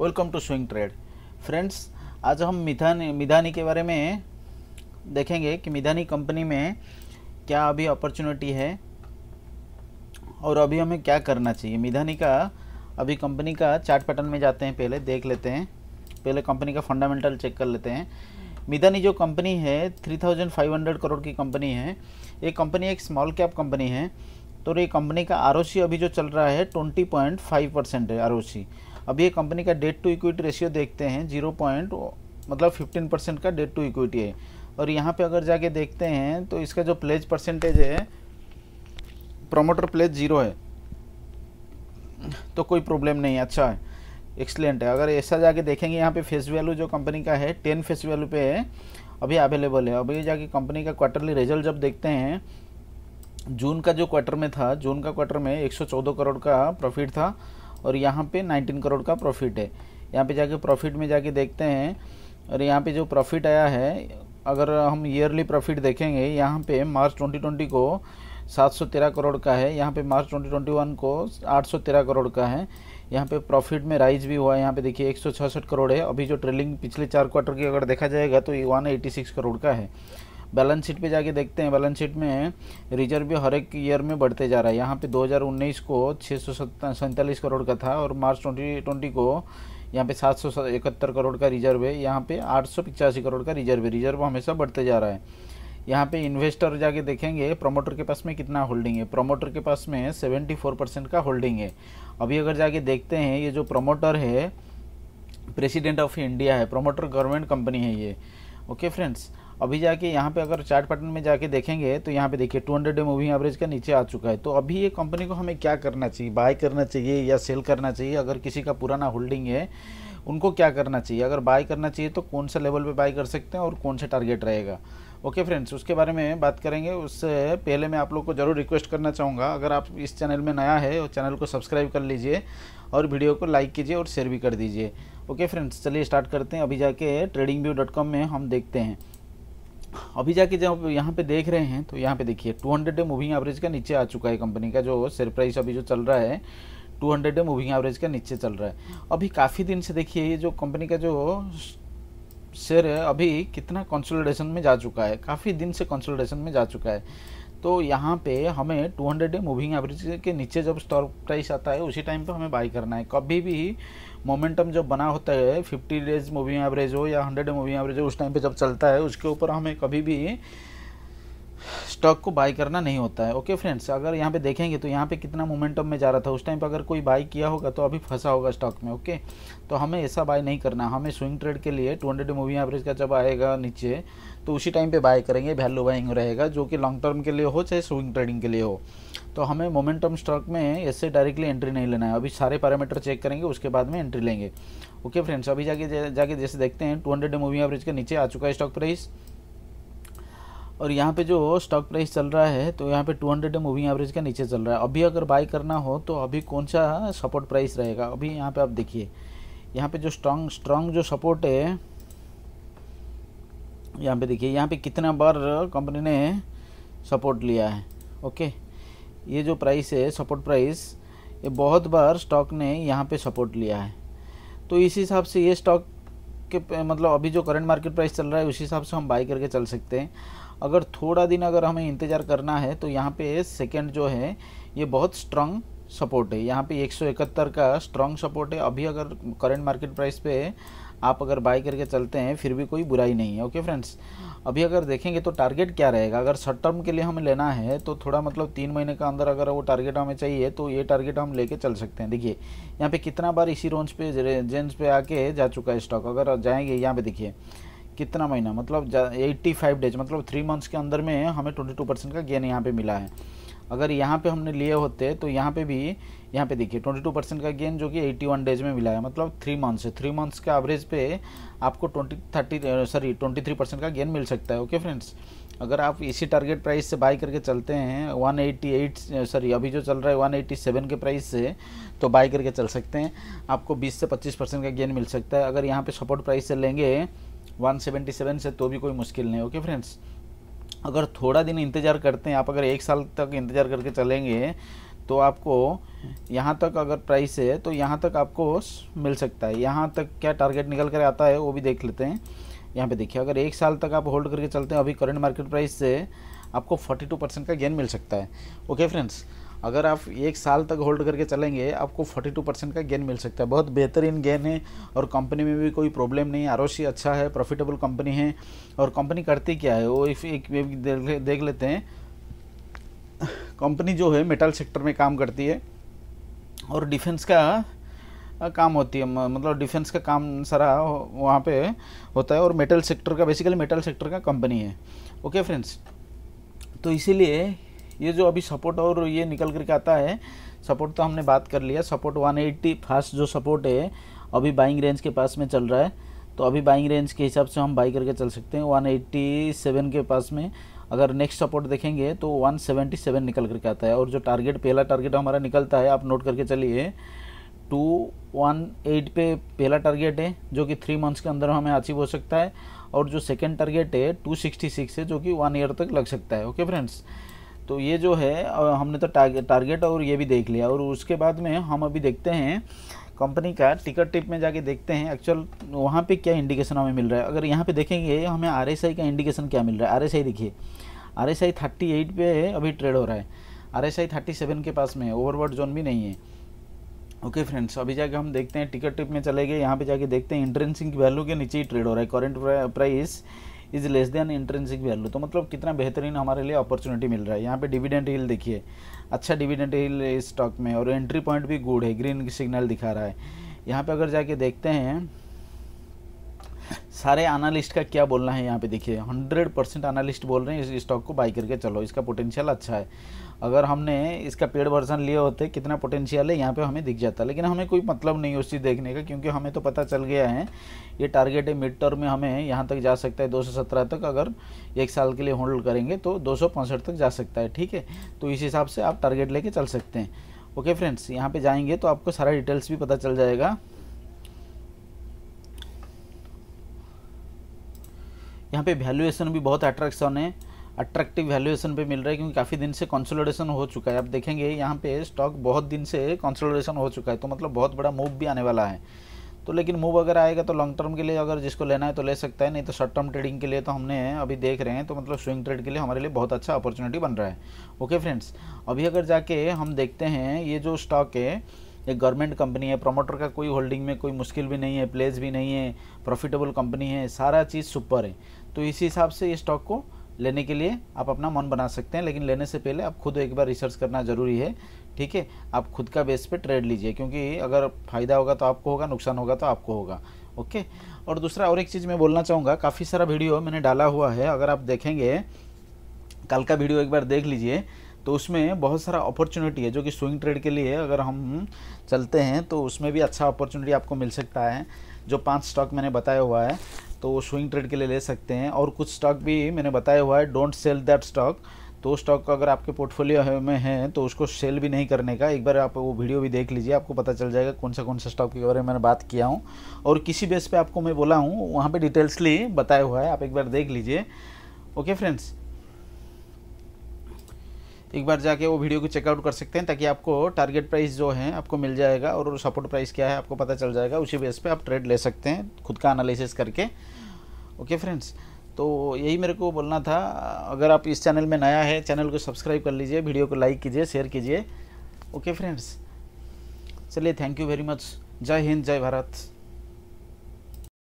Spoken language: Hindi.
welcome to swing trade friends आज हम मिधानी मिधानी के बारे में देखेंगे कि मिधानी कंपनी में क्या अभी अपॉर्चुनिटी है और अभी हमें क्या करना चाहिए मिधानी का अभी कंपनी का चार्ट पैटर्न में जाते हैं पहले देख लेते हैं पहले कंपनी का फंडामेंटल चेक कर लेते हैं मिधानी जो कंपनी है 3500 करोड़ की कंपनी है ये कंपनी एक स्मॉल कैप कंपनी है तो ये कंपनी का आर अभी जो चल रहा है ट्वेंटी पॉइंट फाइव परसेंट है आर अब ये कंपनी का डेट टू इक्विटी रेशियो देखते हैं जीरो पॉइंट मतलब फिफ्टीन परसेंट का डेट टू इक्विटी है और यहाँ पे अगर जाके देखते हैं तो इसका जो प्लेज परसेंटेज है प्रोमोटर प्लेज जीरो है तो कोई प्रॉब्लम नहीं है अच्छा है एक्सलेंट है अगर ऐसा जाके देखेंगे यहाँ पे फेस वैल्यू जो कंपनी का है टेन फेस वैल्यू पे है अभी अवेलेबल है अभी जाके कंपनी का क्वार्टरली रिजल्ट जब देखते हैं जून का जो क्वार्टर में था जून का क्वार्टर में 114 करोड़ का प्रॉफिट था और यहाँ पे 19 करोड़ का प्रॉफिट है यहाँ पे जाके प्रॉफिट में जाके देखते हैं और यहाँ पे जो प्रॉफिट आया है अगर हम ईयरली प्रॉफिट देखेंगे यहाँ पे मार्च 2020 को 713 करोड़ का है यहाँ पे मार्च 2021 को 813 करोड़ का है यहाँ पे प्रॉफिट में राइज भी हुआ है यहाँ पे देखिए एक करोड़ है अभी जो ट्रेलिंग पिछले चार क्वार्टर की अगर देखा जाएगा तो वन करोड़ का है बैलेंस शीट पे जाके देखते हैं बैलेंस शीट में रिजर्व भी हर एक ईयर में बढ़ते जा रहा है यहाँ पे 2019 को छः सौ करोड़ का था और मार्च 2020 को यहाँ पे सात सौ इकहत्तर करोड़ का रिजर्व है यहाँ पे आठ सौ पिचासी करोड़ का रिजर्व है रिजर्व हमेशा बढ़ते जा रहा है यहाँ पे इन्वेस्टर जाके देखेंगे प्रमोटर के पास में कितना होल्डिंग है प्रमोटर के पास में सेवेंटी फोर परसेंट का होल्डिंग है अभी अगर जाके देखते हैं ये जो प्रमोटर है प्रेसिडेंट ऑफ इंडिया है प्रमोटर गवर्नमेंट कंपनी है ये ओके फ्रेंड्स अभी जाके यहाँ पे अगर चार्ट पैटर्न में जाके देखेंगे तो यहाँ पे देखिए 200 डे मूविंग एवरेज का नीचे आ चुका है तो अभी ये कंपनी को हमें क्या करना चाहिए बाय करना चाहिए या सेल करना चाहिए अगर किसी का पुराना होल्डिंग है उनको क्या करना चाहिए अगर बाय करना चाहिए तो कौन सा लेवल पर बाय कर सकते हैं और कौन सा टारगेट रहेगा ओके फ्रेंड्स उसके बारे में बात करेंगे उससे पहले मैं आप लोग को ज़रूर रिक्वेस्ट करना चाहूँगा अगर आप इस चैनल में नया है और चैनल को सब्सक्राइब कर लीजिए और वीडियो को लाइक कीजिए और शेयर भी कर दीजिए ओके फ्रेंड्स चलिए स्टार्ट करते हैं अभी जाके ट्रेडिंग व्यू डॉट कॉम में हम देखते हैं अभी जाके जब यहाँ पे देख रहे हैं तो यहाँ पे देखिए 200 डे मूविंग एवरेज का नीचे आ चुका है कंपनी का जो शेयर प्राइस अभी जो चल रहा है 200 डे मूविंग एवरेज का नीचे चल रहा है अभी काफ़ी दिन से देखिए ये जो कंपनी का जो शेयर अभी कितना कंसोलिडेशन में जा चुका है काफ़ी दिन से कंसोलिडेशन में जा चुका है तो यहाँ पे हमें 200 डे मूविंग एवरेज के नीचे जब स्टॉक प्राइस आता है उसी टाइम पे हमें बाई करना है कभी भी मोमेंटम जब बना होता है फिफ्टी डेज मूविंग एवरेज हो या हंड्रेड डे मूविंग एवरेज हो उस टाइम पे जब चलता है उसके ऊपर हमें कभी भी स्टॉक को बाई करना नहीं होता है ओके फ्रेंड्स अगर यहाँ पे देखेंगे तो यहाँ पे कितना मोमेंटम में जा रहा था उस टाइम पे अगर कोई बाई किया होगा तो अभी फंसा होगा स्टॉक में ओके तो हमें ऐसा बाई नहीं करना हमें स्विंग ट्रेड के लिए टू हंड्रेड मूविंग एवरेज का जब आएगा नीचे तो उसी टाइम पे बाय करेंगे वैल्यू बाइंग रहेगा जो कि लॉन्ग टर्म के लिए हो चाहे स्विंग ट्रेडिंग के लिए हो तो हमें मोमेंटम स्टॉक में ऐसे डायरेक्टली एंट्री नहीं लेना है अभी सारे पैरामीटर चेक करेंगे उसके बाद में एंट्री लेंगे ओके फ्रेंड्स अभी जाके जाके जैसे देखते हैं टू हंड्रेड मूविंग एवरेज के नीचे आ चुका है स्टॉक प्राइस और यहाँ पे जो स्टॉक प्राइस चल रहा है तो यहाँ पे 200 हंड्रेड मूविंग एवरेज का नीचे चल रहा है अभी अगर बाई करना हो तो अभी कौन सा सपोर्ट प्राइस रहेगा अभी यहाँ पे आप देखिए यहाँ पे जो स्ट्रॉन्ग स्ट्रॉन्ग जो सपोर्ट है यहाँ पे देखिए यहाँ पे कितना बार कंपनी ने सपोर्ट लिया है ओके ये जो प्राइस है सपोर्ट प्राइस ये बहुत बार स्टॉक ने यहाँ पे सपोर्ट लिया है तो इस हिसाब से ये स्टॉक के मतलब अभी जो करंट मार्केट प्राइस चल रहा है उसी हिसाब से हम बाई करके चल सकते हैं अगर थोड़ा दिन अगर हमें इंतज़ार करना है तो यहाँ पे सेकेंड जो है ये बहुत स्ट्रांग सपोर्ट है यहाँ पे 171 का स्ट्रांग सपोर्ट है अभी अगर करंट मार्केट प्राइस पे आप अगर बाई करके चलते हैं फिर भी कोई बुराई नहीं है ओके फ्रेंड्स अभी अगर देखेंगे तो टारगेट क्या रहेगा अगर शॉर्ट टर्म के लिए हमें लेना है तो थोड़ा मतलब तीन महीने का अंदर अगर वो टारगेट हमें चाहिए तो ये टारगेट हम लेके चल सकते हैं देखिए यहाँ पे कितना बार इसी रेंज पे रेंज पे आके जा चुका है स्टॉक अगर जाएंगे यहाँ पे देखिए कितना महीना मतलब एट्टी फाइव डेज मतलब थ्री मंथ्स के अंदर में हमें ट्वेंटी टू परसेंट का गेन यहाँ पे मिला है अगर यहाँ पे हमने लिए होते तो यहाँ पे भी यहाँ पे देखिए ट्वेंटी टू परसेंट का गेन जो कि एट्टी वन डेज में मिला है मतलब थ्री मंथ्स है थ्री मंथ्स के एवरेज पे आपको twenty thirty sorry twenty three percent का गेन मिल सकता है ओके फ्रेंड्स अगर आप इसी टारगेट प्राइस से बाई करके चलते हैं वन एट्टी एट सॉरी अभी जो चल रहा है वन एट्टी सेवन के प्राइस से तो बाई करके चल सकते हैं आपको बीस से पच्चीस परसेंट का गेन मिल सकता है अगर यहाँ पे सपोर्ट प्राइस से लेंगे 177 से तो भी कोई मुश्किल नहीं ओके फ्रेंड्स अगर थोड़ा दिन इंतज़ार करते हैं आप अगर एक साल तक इंतज़ार करके चलेंगे तो आपको यहाँ तक अगर प्राइस है तो यहाँ तक आपको मिल सकता है यहाँ तक क्या टारगेट निकल कर आता है वो भी देख लेते हैं यहाँ पे देखिए अगर एक साल तक आप होल्ड करके चलते हैं अभी करंट मार्केट प्राइस से आपको 42 परसेंट का गेन मिल सकता है ओके फ्रेंड्स अगर आप एक साल तक होल्ड करके चलेंगे आपको 42 परसेंट का गेन मिल सकता है बहुत बेहतरीन गेन है और कंपनी में भी कोई प्रॉब्लम नहीं आर अच्छा है प्रॉफिटेबल कंपनी है और कंपनी करती क्या है वो इफ एक देख लेते हैं कंपनी जो है मेटल सेक्टर में काम करती है और डिफेंस का काम होती है मतलब डिफेंस का काम सारा वहाँ पे होता है और मेटल सेक्टर का बेसिकली मेटल सेक्टर का कंपनी है ओके फ्रेंड्स तो इसीलिए ये जो अभी सपोर्ट और ये निकल करके आता है सपोर्ट तो हमने बात कर लिया सपोर्ट 180 फास्ट जो सपोर्ट है अभी बाइंग रेंज के पास में चल रहा है तो अभी बाइंग रेंज के हिसाब से हम बाई करके चल सकते हैं 187 के पास में अगर नेक्स्ट सपोर्ट देखेंगे तो 177 निकल करके आता है और जो टारगेट पहला टारगेट हमारा निकलता है आप नोट करके चलिए टू वन एट पे पहला टारगेट है जो कि थ्री मंथ्स के अंदर हमें अचीव हो सकता है और जो सेकेंड टारगेट है टू सिक्सटी सिक्स है जो कि वन ईयर तक लग सकता है ओके फ्रेंड्स तो ये जो है हमने तो टारगेट और ये भी देख लिया और उसके बाद में हम अभी देखते हैं कंपनी का टिकट टिप में जाके देखते हैं एक्चुअल वहाँ पे क्या इंडिकेशन हमें मिल रहा है अगर यहाँ पे देखेंगे हमें आर का इंडिकेशन क्या मिल रहा है आर एस देखिए R S I thirty eight पे अभी ट्रेड हो रहा है R S I thirty seven के पास में ओवरवर्ड जोन भी नहीं है ओके फ्रेंड्स अभी जाके हम देखते हैं टिकट टिप में चले गए यहाँ पे जाके देखते हैं इंट्रेंसिंग वैल्यू के नीचे ही ट्रेड हो रहा है current price is less than intrinsic value तो मतलब कितना बेहतरीन हमारे लिए अपॉर्चुनिटी मिल रहा है यहाँ पे डिविडेंट हिल देखिए अच्छा डिविडेंट हिल स्टॉक में और एंट्री पॉइंट भी गुड है ग्रीन सिग्नल दिखा रहा है यहाँ पर अगर जाके देखते हैं सारे एनालिस्ट का क्या बोलना है यहाँ पे देखिए 100 परसेंट एनालिस्ट बोल रहे हैं इस स्टॉक को बाई करके चलो इसका पोटेंशियल अच्छा है अगर हमने इसका पेड वर्जन लिए होते कितना पोटेंशियल है यहाँ पे हमें दिख जाता लेकिन हमें कोई मतलब नहीं उस चीज़ देखने का क्योंकि हमें तो पता चल गया है ये टारगेट है मिड टर्म में हमें यहाँ तक जा सकता है 217 तक अगर एक साल के लिए होल्ड करेंगे तो दो तक जा सकता है ठीक है तो इस हिसाब से आप टारगेट लेके चल सकते हैं ओके फ्रेंड्स यहाँ पर जाएंगे तो आपको सारा डिटेल्स भी पता चल जाएगा यहाँ पे वैल्यूएशन भी बहुत अट्रैक्शन है अट्रैक्टिव वैल्यूएशन पे मिल रहा है क्योंकि काफ़ी दिन से कंसोलिडेशन हो चुका है आप देखेंगे यहाँ पे स्टॉक बहुत दिन से कंसोलिडेशन हो चुका है तो मतलब बहुत बड़ा मूव भी आने वाला है तो लेकिन मूव अगर आएगा तो लॉन्ग टर्म के लिए अगर जिसको लेना है तो ले सकता है नहीं तो शॉर्ट टर्म ट्रेडिंग के लिए तो हमने अभी देख रहे हैं तो मतलब स्विंग ट्रेड के लिए हमारे लिए बहुत अच्छा अपॉर्चुनिटी बन रहा है ओके फ्रेंड्स अभी अगर जाके हम देखते हैं ये जो स्टॉक है एक गवर्नमेंट कंपनी है प्रमोटर का कोई होल्डिंग में कोई मुश्किल भी नहीं है प्लेस भी नहीं है प्रॉफिटेबल कंपनी है सारा चीज़ सुपर है तो इसी हिसाब से ये स्टॉक को लेने के लिए आप अपना मन बना सकते हैं लेकिन लेने से पहले आप खुद एक बार रिसर्च करना ज़रूरी है ठीक है आप खुद का बेस पे ट्रेड लीजिए क्योंकि अगर फ़ायदा होगा तो आपको होगा नुकसान होगा तो आपको होगा ओके और दूसरा और एक चीज़ मैं बोलना चाहूँगा काफ़ी सारा वीडियो मैंने डाला हुआ है अगर आप देखेंगे कल का वीडियो एक बार देख लीजिए तो उसमें बहुत सारा अपॉर्चुनिटी है जो कि स्विंग ट्रेड के लिए अगर हम चलते हैं तो उसमें भी अच्छा अपॉर्चुनिटी आपको मिल सकता है जो पांच स्टॉक मैंने बताया हुआ है तो वो स्विंग ट्रेड के लिए ले सकते हैं और कुछ स्टॉक भी मैंने बताया हुआ है डोंट सेल दैट स्टॉक तो स्टॉक अगर आपके पोर्टफोलियो में है तो उसको सेल भी नहीं करने का एक बार आप वो वीडियो भी देख लीजिए आपको पता चल जाएगा कौन सा कौन सा स्टॉक के बारे में मैंने बात किया हूँ और किसी बेस पे आपको मैं बोला हूँ वहाँ पे डिटेल्सली बताया हुआ है आप एक बार देख लीजिए ओके फ्रेंड्स एक बार जाके वो वीडियो को चेकआउट कर सकते हैं ताकि आपको टारगेट प्राइस जो है आपको मिल जाएगा और सपोर्ट प्राइस क्या है आपको पता चल जाएगा उसी बेस पे आप ट्रेड ले सकते हैं खुद का एनालिसिस करके ओके फ्रेंड्स तो यही मेरे को बोलना था अगर आप इस चैनल में नया है चैनल को सब्सक्राइब कर लीजिए वीडियो को लाइक कीजिए शेयर कीजिए ओके फ्रेंड्स चलिए थैंक यू वेरी मच जय हिंद जय भारत